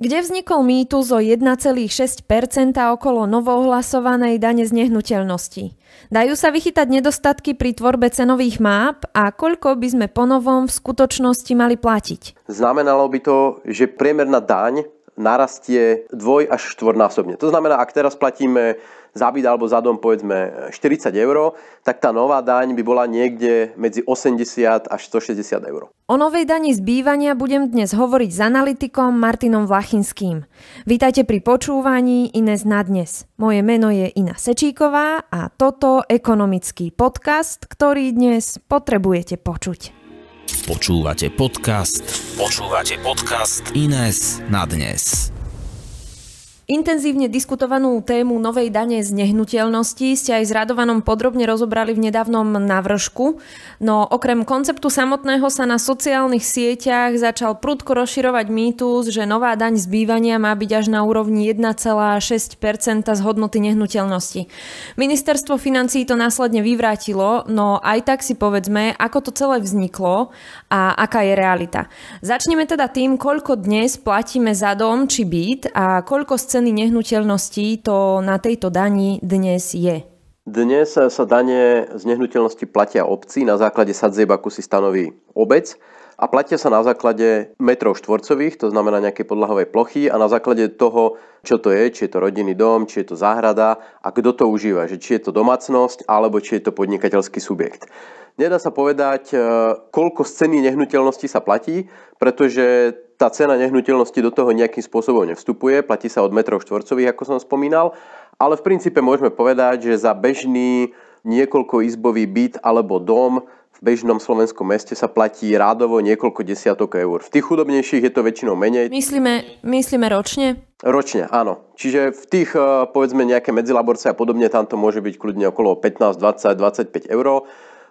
kde vznikol mýtus o 1,6 okolo novohlasovanej dane z nehnuteľnosti. Dajú sa vychytať nedostatky pri tvorbe cenových máp a koľko by sme ponovom v skutočnosti mali platiť? Znamenalo by to, že priemerná daň narastie dvoj až štvornásobne. To znamená, ak teraz platíme za byt alebo za dom povedzme 40 eur, tak tá nová daň by bola niekde medzi 80 až 160 eur. O novej dani zbývania budem dnes hovoriť s analytikom Martinom Vlachinským. Vítajte pri počúvaní Ines na dnes. Moje meno je Ina Sečíková a toto ekonomický podcast, ktorý dnes potrebujete počuť. Počúvate podcast. Počúvate podcast Ines na dnes. Intenzívne diskutovanú tému novej dane z nehnuteľnosti ste aj s Radovanom podrobne rozobrali v nedávnom návršku. No okrem konceptu samotného sa na sociálnych sieťach začal prudko rozširovať mýtus, že nová daň z bývania má byť až na úrovni 1,6% z hodnoty nehnuteľnosti. Ministerstvo financí to následne vyvrátilo, no aj tak si povedzme, ako to celé vzniklo a aká je realita. Začneme teda tým, koľko dnes platíme za dom či byt a koľko z ceny nehnuteľností to na tejto dani dnes je? Dnes sa dane z nehnuteľnosti platia obci na základe sadzieb, ako si stanoví obec a platia sa na základe metrov štvorcových, to znamená nejakej podlahovej plochy a na základe toho, čo to je, či je to rodinný dom, či je to záhrada a kto to užíva, že či je to domácnosť alebo či je to podnikateľský subjekt. Nedá sa povedať, e, koľko z ceny nehnuteľnosti sa platí, pretože tá cena nehnuteľnosti do toho nejakým spôsobom nevstupuje, platí sa od metrov štvorcových, ako som spomínal, ale v princípe môžeme povedať, že za bežný niekoľkoizbový byt alebo dom v bežnom slovenskom meste sa platí rádovo niekoľko desiatok eur. V tých chudobnejších je to väčšinou menej. Myslíme, myslíme ročne? Ročne, áno. Čiže v tých, e, povedzme, nejaké medzilaborce a podobne, tam to môže byť kľudne okolo 15, 20, 25 eur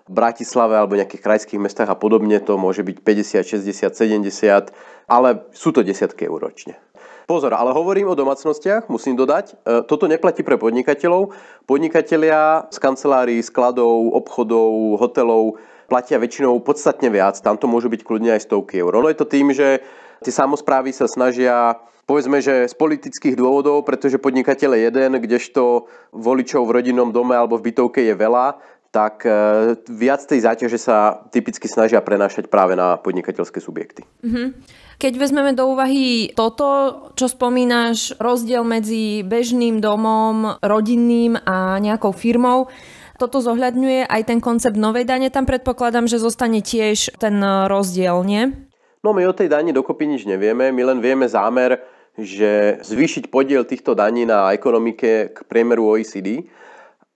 v Bratislave alebo nejakých krajských mestách a podobne to môže byť 50, 60, 70, ale sú to desiatky eur ročne. Pozor, ale hovorím o domácnostiach, musím dodať. E, toto neplatí pre podnikateľov. Podnikatelia z kancelárií, skladov, obchodov, hotelov platia väčšinou podstatne viac. Tam to môžu byť kľudne aj stovky eur. Ono je to tým, že tie samozprávy sa snažia povedzme, že z politických dôvodov, pretože podnikateľ je jeden, kdežto voličov v rodinnom dome alebo v bytovke je veľa, tak e, viac tej záťaže sa typicky snažia prenášať práve na podnikateľské subjekty. Mm-hmm. Keď vezmeme do úvahy toto, čo spomínaš, rozdiel medzi bežným domom, rodinným a nejakou firmou, toto zohľadňuje aj ten koncept novej dane, tam predpokladám, že zostane tiež ten rozdiel, nie? No my o tej dani dokopy nič nevieme, my len vieme zámer, že zvýšiť podiel týchto daní na ekonomike k priemeru OECD,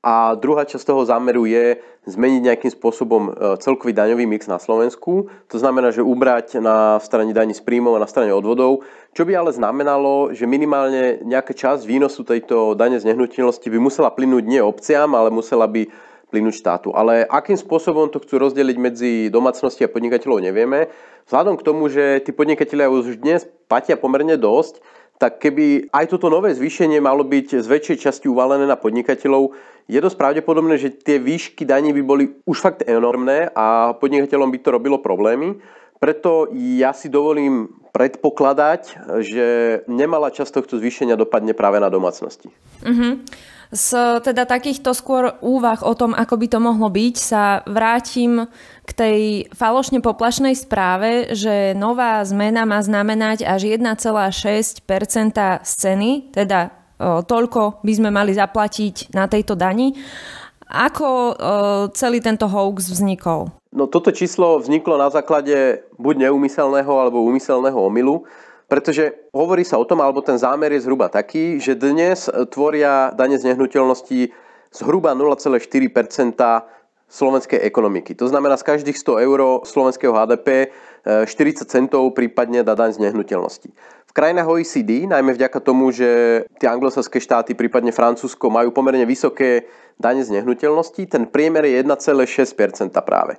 a druhá časť toho zámeru je zmeniť nejakým spôsobom e, celkový daňový mix na Slovensku. To znamená, že ubrať na strane daní z príjmov a na strane odvodov, čo by ale znamenalo, že minimálne nejaká časť výnosu tejto dane z nehnuteľnosti by musela plynúť nie obciam, ale musela by plynúť štátu. Ale akým spôsobom to chcú rozdeliť medzi domácnosti a podnikateľov, nevieme. Vzhľadom k tomu, že tí podnikatelia už dnes platia pomerne dosť, tak keby aj toto nové zvýšenie malo byť z väčšej časti uvalené na podnikateľov, je dosť pravdepodobné, že tie výšky daní by boli už fakt enormné a podnikateľom by to robilo problémy. Preto ja si dovolím predpokladať, že nemala časť tohto zvýšenia dopadne práve na domácnosti. Mm-hmm. Z teda takýchto skôr úvah o tom, ako by to mohlo byť, sa vrátim k tej falošne poplašnej správe, že nová zmena má znamenať až 1,6 z ceny, teda toľko by sme mali zaplatiť na tejto dani. Ako celý tento hoax vznikol? No toto číslo vzniklo na základe buď neúmyselného alebo úmyselného omylu. Pretože hovorí sa o tom, alebo ten zámer je zhruba taký, že dnes tvoria dane z nehnuteľností zhruba 0,4 slovenskej ekonomiky. To znamená, z každých 100 eur slovenského HDP 40 e, centov prípadne dá daň z nehnuteľnosti. V krajinách OECD, najmä vďaka tomu, že tie anglosaské štáty, prípadne Francúzsko, majú pomerne vysoké dane z nehnuteľnosti, ten priemer je 1,6 práve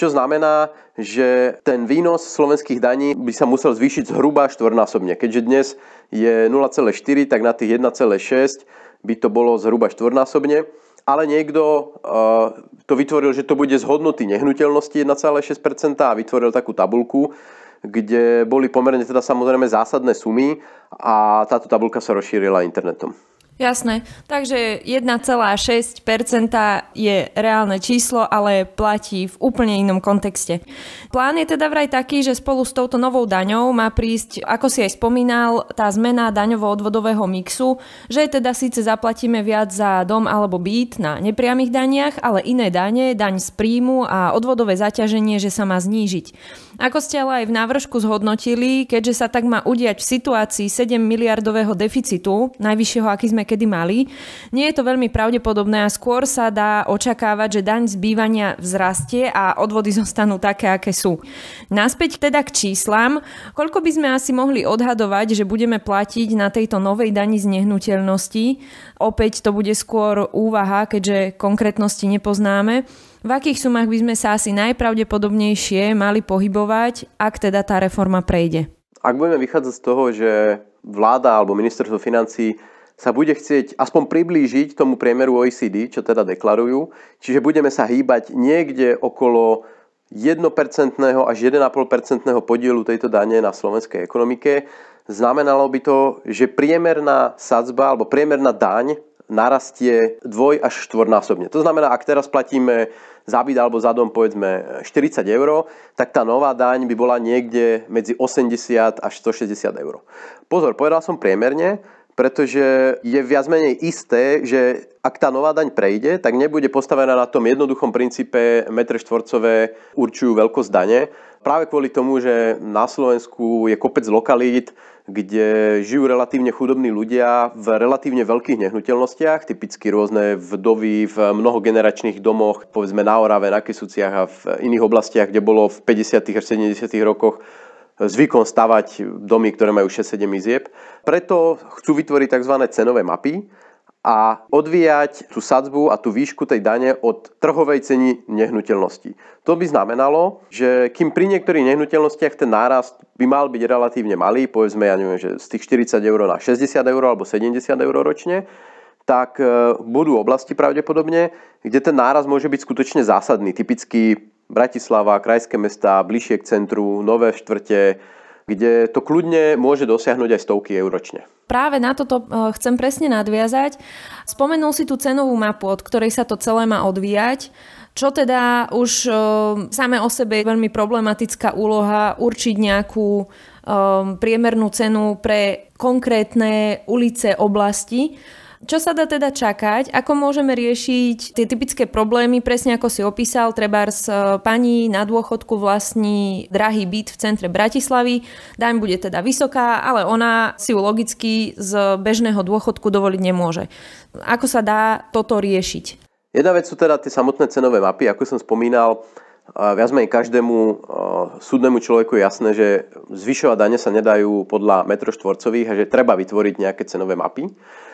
čo znamená, že ten výnos slovenských daní by sa musel zvýšiť zhruba štvornásobne. Keďže dnes je 0,4, tak na tých 1,6 by to bolo zhruba štvornásobne. Ale niekto eh, to vytvoril, že to bude z hodnoty nehnuteľnosti 1,6% a vytvoril takú tabulku, kde boli pomerne teda samozrejme zásadné sumy a táto tabulka sa rozšírila internetom. Jasné. Takže 1,6% je reálne číslo, ale platí v úplne inom kontexte. Plán je teda vraj taký, že spolu s touto novou daňou má prísť, ako si aj spomínal, tá zmena daňovo-odvodového mixu, že teda síce zaplatíme viac za dom alebo byt na nepriamých daniach, ale iné dane, daň z príjmu a odvodové zaťaženie, že sa má znížiť. Ako ste ale aj v návršku zhodnotili, keďže sa tak má udiať v situácii 7 miliardového deficitu, najvyššieho, aký sme kedy mali. Nie je to veľmi pravdepodobné a skôr sa dá očakávať, že daň z bývania vzrastie a odvody zostanú také, aké sú. Naspäť teda k číslam. Koľko by sme asi mohli odhadovať, že budeme platiť na tejto novej dani z nehnuteľnosti? Opäť to bude skôr úvaha, keďže konkrétnosti nepoznáme. V akých sumách by sme sa asi najpravdepodobnejšie mali pohybovať, ak teda tá reforma prejde? Ak budeme vychádzať z toho, že vláda alebo ministerstvo financí sa bude chcieť aspoň priblížiť tomu priemeru OECD, čo teda deklarujú. Čiže budeme sa hýbať niekde okolo 1% až 1,5% podielu tejto dane na slovenskej ekonomike. Znamenalo by to, že priemerná sadzba alebo priemerná daň narastie dvoj až štvornásobne. To znamená, ak teraz platíme za byt alebo za dom povedzme 40 eur, tak tá nová daň by bola niekde medzi 80 až 160 eur. Pozor, povedal som priemerne, pretože je viac menej isté, že ak tá nová daň prejde, tak nebude postavená na tom jednoduchom princípe metre štvorcové určujú veľkosť dane. Práve kvôli tomu, že na Slovensku je kopec lokalít, kde žijú relatívne chudobní ľudia v relatívne veľkých nehnuteľnostiach, typicky rôzne vdovy v mnohogeneračných domoch, povedzme na Orave, na Kysuciach a v iných oblastiach, kde bolo v 50. až 70. rokoch zvykom stavať domy, ktoré majú 6-7 izieb. Preto chcú vytvoriť tzv. cenové mapy a odvíjať tú sadzbu a tú výšku tej dane od trhovej ceny nehnuteľnosti. To by znamenalo, že kým pri niektorých nehnuteľnostiach ten nárast by mal byť relatívne malý, povedzme, ja neviem, že z tých 40 eur na 60 eur alebo 70 eur ročne, tak e, budú oblasti pravdepodobne, kde ten náraz môže byť skutočne zásadný. Typicky Bratislava, krajské mestá, bližšie k centru, nové štvrte, kde to kľudne môže dosiahnuť aj stovky eur ročne. Práve na toto e, chcem presne nadviazať. Spomenul si tú cenovú mapu, od ktorej sa to celé má odvíjať. Čo teda už e, same o sebe je veľmi problematická úloha určiť nejakú e, priemernú cenu pre konkrétne ulice, oblasti. Čo sa dá teda čakať? Ako môžeme riešiť tie typické problémy, presne ako si opísal, treba s e, pani na dôchodku vlastní drahý byt v centre Bratislavy, daň bude teda vysoká, ale ona si ju logicky z bežného dôchodku dovoliť nemôže. Ako sa dá toto riešiť? Jedna vec sú teda tie samotné cenové mapy, ako som spomínal, viac menej každému súdnemu človeku je jasné, že zvyšovať dane sa nedajú podľa metro štvorcových a že treba vytvoriť nejaké cenové mapy.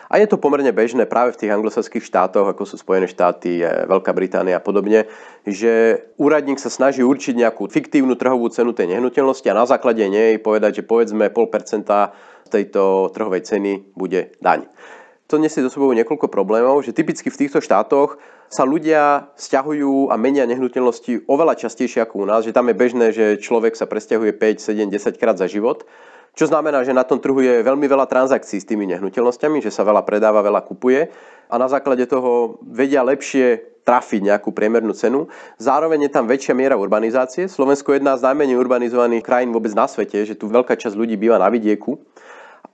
A je to pomerne bežné práve v tých anglosaských štátoch, ako sú Spojené štáty, Veľká Británia a podobne, že úradník sa snaží určiť nejakú fiktívnu trhovú cenu tej nehnuteľnosti a na základe nej povedať, že povedzme 0,5% tejto trhovej ceny bude daň to nesie so sebou niekoľko problémov, že typicky v týchto štátoch sa ľudia sťahujú a menia nehnuteľnosti oveľa častejšie ako u nás, že tam je bežné, že človek sa presťahuje 5, 7, 10 krát za život, čo znamená, že na tom trhu je veľmi veľa transakcií s tými nehnuteľnosťami, že sa veľa predáva, veľa kupuje a na základe toho vedia lepšie trafiť nejakú priemernú cenu. Zároveň je tam väčšia miera urbanizácie. Slovensko je jedna z najmenej urbanizovaných krajín vôbec na svete, že tu veľká časť ľudí býva na vidieku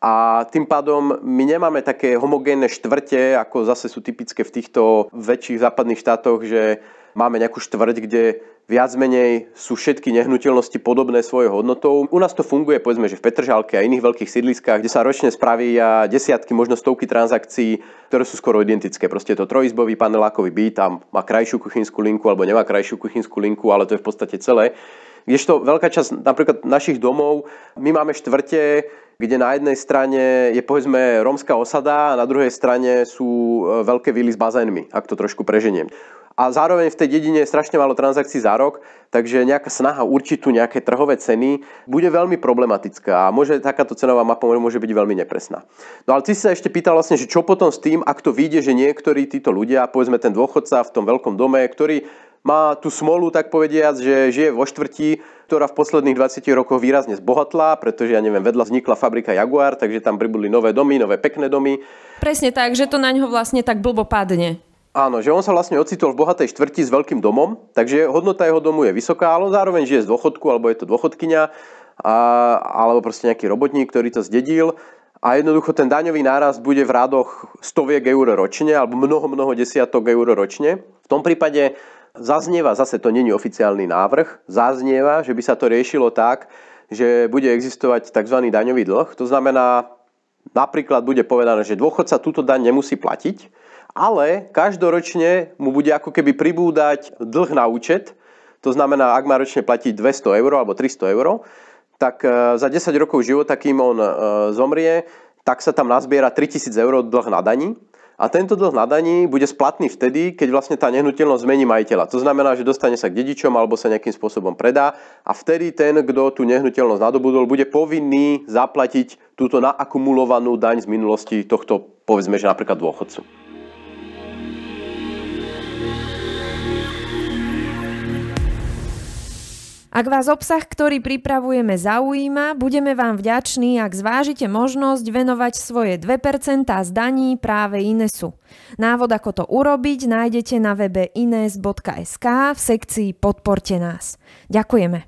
a tým pádom my nemáme také homogénne štvrte, ako zase sú typické v týchto väčších západných štátoch, že máme nejakú štvrť, kde viac menej sú všetky nehnuteľnosti podobné svojou hodnotou. U nás to funguje, povedzme, že v Petržalke a iných veľkých sídliskách, kde sa ročne spravia desiatky, možno stovky transakcií, ktoré sú skoro identické. Proste je to trojizbový panelákový byt, tam má krajšiu kuchynskú linku alebo nemá krajšiu kuchynskú linku, ale to je v podstate celé. Kdežto veľká časť napríklad našich domov, my máme štvrte, kde na jednej strane je povedzme rómska osada a na druhej strane sú e, veľké vily s bazénmi, ak to trošku preženiem. A zároveň v tej dedine je strašne málo transakcií za rok, takže nejaká snaha určiť tu nejaké trhové ceny bude veľmi problematická a môže, takáto cenová mapa môže byť veľmi nepresná. No ale ty si sa ešte pýtal vlastne, že čo potom s tým, ak to vyjde, že niektorí títo ľudia, povedzme ten dôchodca v tom veľkom dome, ktorý má tú smolu, tak povediať, že žije vo štvrti, ktorá v posledných 20 rokoch výrazne zbohatla, pretože, ja neviem, vedľa vznikla fabrika Jaguar, takže tam pribudli nové domy, nové pekné domy. Presne tak, že to na ňo vlastne tak blbo padne. Áno, že on sa vlastne ocitol v bohatej štvrti s veľkým domom, takže hodnota jeho domu je vysoká, ale zároveň žije z dôchodku, alebo je to dôchodkynia, a, alebo proste nejaký robotník, ktorý to zdedil. A jednoducho ten daňový náraz bude v rádoch stoviek eur ročne, alebo mnoho, mnoho desiatok eur ročne. V tom prípade Zaznieva, zase to není oficiálny návrh, zaznieva, že by sa to riešilo tak, že bude existovať tzv. daňový dlh. To znamená, napríklad bude povedané, že dôchodca túto daň nemusí platiť, ale každoročne mu bude ako keby pribúdať dlh na účet. To znamená, ak má ročne platiť 200 eur alebo 300 eur, tak e, za 10 rokov života, kým on e, zomrie, tak sa tam nazbiera 3000 eur dlh na daní. A tento dlh na daní bude splatný vtedy, keď vlastne tá nehnuteľnosť zmení majiteľa. To znamená, že dostane sa k dedičom alebo sa nejakým spôsobom predá a vtedy ten, kto tú nehnuteľnosť nadobudol, bude povinný zaplatiť túto naakumulovanú daň z minulosti tohto, povedzme, že napríklad dôchodcu. Ak vás obsah, ktorý pripravujeme, zaujíma, budeme vám vďační, ak zvážite možnosť venovať svoje 2% z daní práve Inesu. Návod, ako to urobiť, nájdete na webe ines.sk v sekcii Podporte nás. Ďakujeme.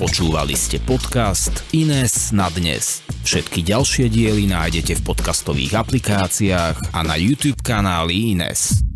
Počúvali ste podcast Ines na dnes. Všetky ďalšie diely nájdete v podcastových aplikáciách a na YouTube kanáli Ines.